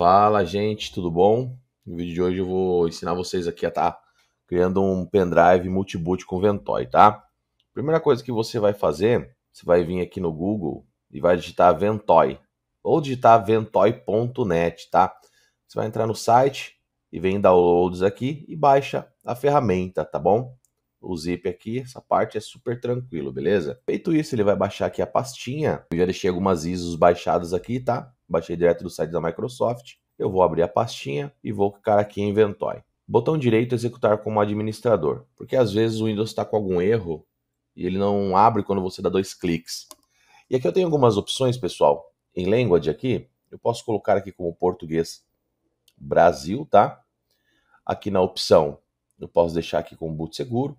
Fala gente, tudo bom? No vídeo de hoje eu vou ensinar vocês aqui a tá criando um pendrive multiboot com Ventoy, tá? Primeira coisa que você vai fazer, você vai vir aqui no Google e vai digitar Ventoy ou digitar ventoy.net, tá? Você vai entrar no site e vem em downloads aqui e baixa a ferramenta, tá bom? o zip aqui, essa parte é super tranquilo, beleza? Feito isso, ele vai baixar aqui a pastinha, eu já deixei algumas ISOs baixadas aqui, tá? Baixei direto do site da Microsoft, eu vou abrir a pastinha e vou clicar aqui em Inventory. Botão direito, executar como administrador, porque às vezes o Windows está com algum erro e ele não abre quando você dá dois cliques. E aqui eu tenho algumas opções, pessoal. Em Language aqui, eu posso colocar aqui como português Brasil, tá? Aqui na opção, eu posso deixar aqui como boot seguro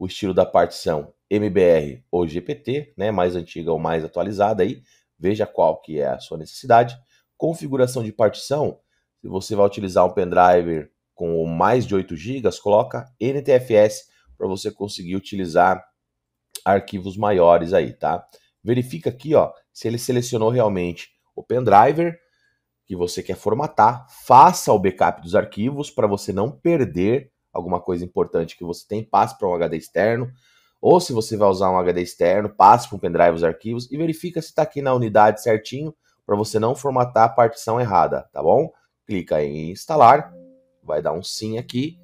o estilo da partição MBR ou GPT, né, mais antiga ou mais atualizada aí, veja qual que é a sua necessidade. Configuração de partição, se você vai utilizar um pendrive com mais de 8 GB, coloca NTFS para você conseguir utilizar arquivos maiores aí, tá? Verifica aqui, ó, se ele selecionou realmente o pendrive que você quer formatar, faça o backup dos arquivos para você não perder alguma coisa importante que você tem, passe para um HD externo. Ou se você vai usar um HD externo, passe para um pendrive os arquivos e verifica se está aqui na unidade certinho para você não formatar a partição errada, tá bom? Clica em instalar, vai dar um sim aqui.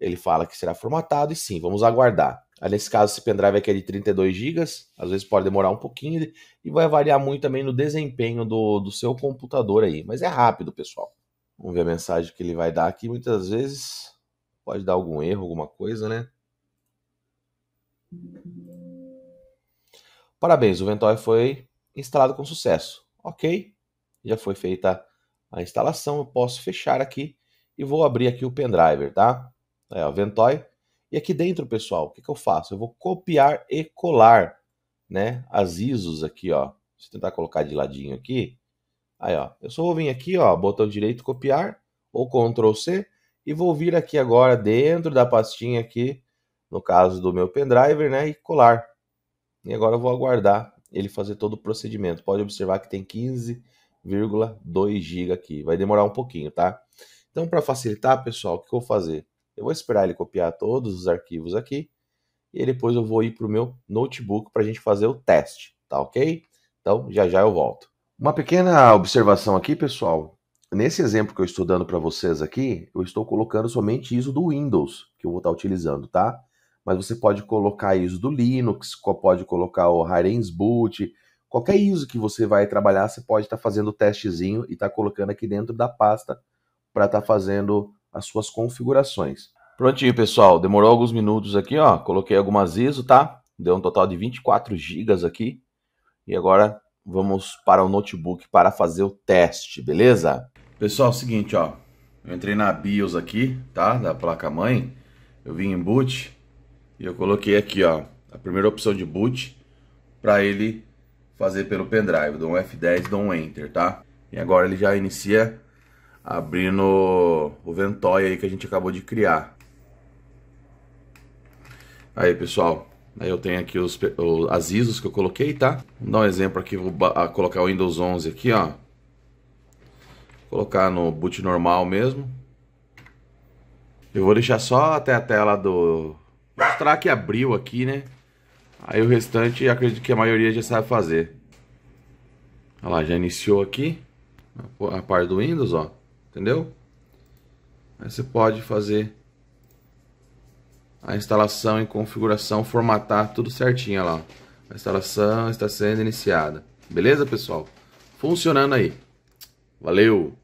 Ele fala que será formatado e sim, vamos aguardar. Ah, nesse caso, esse pendrive aqui é de 32 GB, às vezes pode demorar um pouquinho e vai variar muito também no desempenho do, do seu computador aí, mas é rápido, pessoal. Vamos ver a mensagem que ele vai dar aqui. Muitas vezes Pode dar algum erro, alguma coisa, né? Parabéns, o Ventoy foi instalado com sucesso. Ok, já foi feita a instalação. Eu posso fechar aqui e vou abrir aqui o pendriver, tá? É, o Ventoy. E aqui dentro, pessoal, o que, que eu faço? Eu vou copiar e colar, né? As ISOs aqui, ó. Deixa eu tentar colocar de ladinho aqui. Aí, ó. Eu só vou vir aqui, ó, botão direito, copiar, ou Ctrl C, e vou vir aqui agora dentro da pastinha aqui, no caso do meu pendrive, né, e colar. E agora eu vou aguardar ele fazer todo o procedimento. Pode observar que tem 15,2 GB aqui. Vai demorar um pouquinho, tá? Então, para facilitar, pessoal, o que eu vou fazer? Eu vou esperar ele copiar todos os arquivos aqui e depois eu vou ir para o meu notebook para a gente fazer o teste, tá ok? Então, já já eu volto. Uma pequena observação aqui, pessoal. Nesse exemplo que eu estou dando para vocês aqui, eu estou colocando somente ISO do Windows que eu vou estar tá utilizando, tá? Mas você pode colocar ISO do Linux, pode colocar o Hardens Boot, qualquer ISO que você vai trabalhar, você pode estar tá fazendo o testezinho e estar tá colocando aqui dentro da pasta para estar fazendo as suas configurações. Prontinho, pessoal. Demorou alguns minutos aqui, ó. Coloquei algumas ISO, tá? Deu um total de 24 GB aqui. E agora vamos para o notebook para fazer o teste, beleza? Pessoal, é o seguinte, ó. Eu entrei na BIOS aqui, tá? Da placa mãe. Eu vim em boot e eu coloquei aqui, ó, a primeira opção de boot para ele fazer pelo pendrive. Dou um F10, dou um enter, tá? E agora ele já inicia abrindo o Ventoy aí que a gente acabou de criar. Aí, pessoal, aí eu tenho aqui os, as ISOs que eu coloquei, tá? Vou dar um exemplo aqui, vou colocar o Windows 11 aqui, ó. Colocar no boot normal mesmo. Eu vou deixar só até a tela do... Mostrar que abriu aqui, né? Aí o restante, acredito que a maioria já sabe fazer. Olha lá, já iniciou aqui. A parte do Windows, ó. Entendeu? Aí você pode fazer a instalação e configuração, formatar tudo certinho, olha lá. A instalação está sendo iniciada. Beleza, pessoal? Funcionando aí. Valeu!